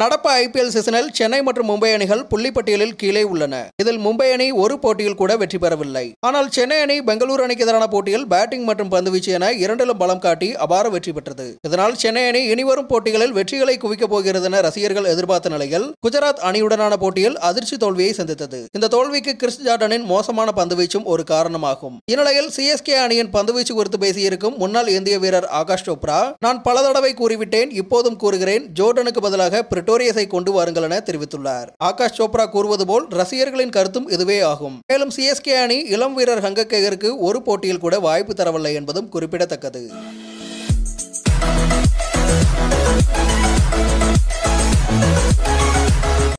நடப்பு ஐபிஎல் சீசனில் சென்னை மற்றும் மும்பை அணிகள் புள்ளிப்பட்டியலில் கீழே உள்ளன இதில் மும்பை அணி ஒரு போட்டியில் கூட வெற்றி பெறவில்லை ஆனால் சென்னை அணி பெங்களூரு அணிக்கு எதிரான போட்டியில் பேட்டிங் மற்றும் பந்துவீச்சு என இரண்டிலும் பலம் காட்டி அபார வெற்றி பெற்றது இதனால் சென்னை அணி இனிவரும் போட்டிகளில் வெற்றிகளை குவிக்கப் போகிறது என ரசிகர்கள் எதிர்பார்த்த நிலையில் குஜராத் அணியுடனான போட்டியில் அதிர்ச்சி தோல்வியை சந்தித்தது இந்த தோல்விக்கு கிறிஸ் ஜார்டனின் மோசமான பந்துவீச்சும் ஒரு காரணமாகும் இந்நிலையில் சிஎஸ்கே அணியின் பந்துவீச்சு குறித்து பேசியிருக்கும் முன்னாள் இந்திய வீரர் ஆகாஷ் சோப்ரா நான் பல தடவை கூறிவிட்டேன் இப்போதும் கூறுகிறேன் ஜோர்டனுக்கு பதிலாக பிரிட்டோரியஸை கொண்டு வாருங்கள் என தெரிவித்துள்ளார் ஆகாஷ் சோப்ரா கூறுவது போல் ரசிகர்களின் கருத்தும் இதுவே ஆகும் மேலும் சிஎஸ்கே அணி இளம் வீரர் ஹங்கக்கேகருக்கு ஒரு போட்டியில் கூட வாய்ப்பு தரவில்லை என்பதும் குறிப்பிடத்தக்கது